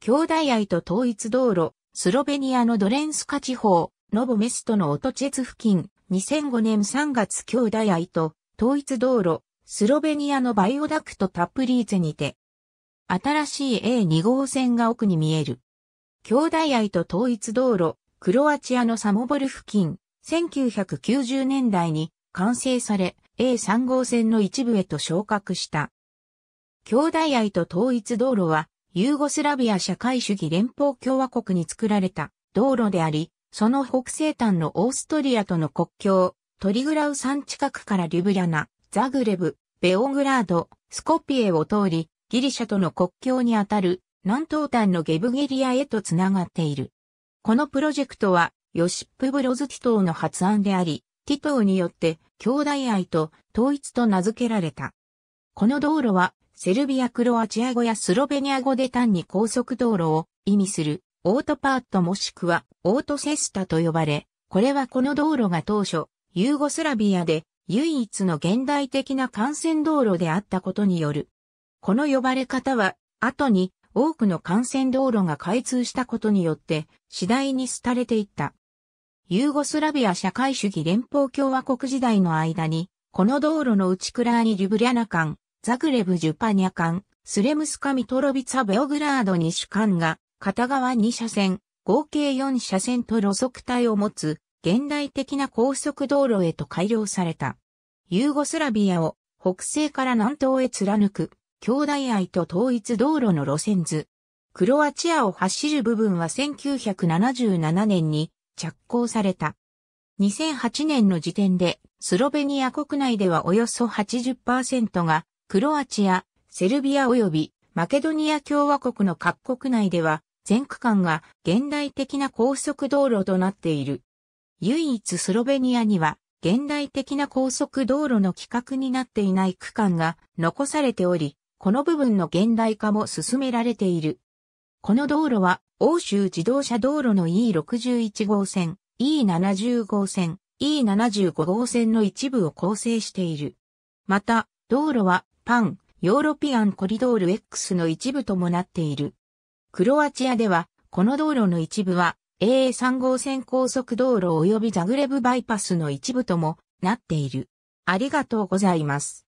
兄弟愛と統一道路、スロベニアのドレンスカ地方、ノボメストのオトチェツ付近、2005年3月兄弟愛と統一道路、スロベニアのバイオダクトタップリーツェにて、新しい A2 号線が奥に見える。兄弟愛と統一道路、クロアチアのサモボル付近、1990年代に完成され、A3 号線の一部へと昇格した。兄弟愛と統一道路は、ユーゴスラビア社会主義連邦共和国に作られた道路であり、その北西端のオーストリアとの国境、トリグラウ山近くからリュブリャナ、ザグレブ、ベオグラード、スコピエを通り、ギリシャとの国境にあたる南東端のゲブゲリアへとつながっている。このプロジェクトは、ヨシップ・ブロズ・ティトーの発案であり、ティトーによって兄弟愛と統一と名付けられた。この道路はセルビア、クロアチア語やスロベニア語で単に高速道路を意味するオートパートもしくはオートセスタと呼ばれ、これはこの道路が当初、ユーゴスラビアで唯一の現代的な幹線道路であったことによる。この呼ばれ方は、後に多くの幹線道路が開通したことによって次第に廃れていった。ユーゴスラビア社会主義連邦共和国時代の間に、この道路の内クラーニ・リュブリャナ間、ザグレブ・ジュパニャ間、スレムスカ・ミトロビツァ・ベオグラード主間が、片側2車線、合計4車線と路側帯を持つ、現代的な高速道路へと改良された。ユーゴスラビアを北西から南東へ貫く、兄弟愛と統一道路の路線図。クロアチアを走る部分は1977年に着工された。2008年の時点で、スロベニア国内ではおよそ80%がクロアチア、セルビア及びマケドニア共和国の各国内では、全区間が現代的な高速道路となっている。唯一スロベニアには、現代的な高速道路の規格になっていない区間が残されており、この部分の現代化も進められている。この道路は、欧州自動車道路の E61 号線、E70 号線、E75 号線の一部を構成している。また、道路はパン、ヨーロピアンコリドール X の一部ともなっている。クロアチアでは、この道路の一部は、AA3 号線高速道路及びザグレブバイパスの一部ともなっている。ありがとうございます。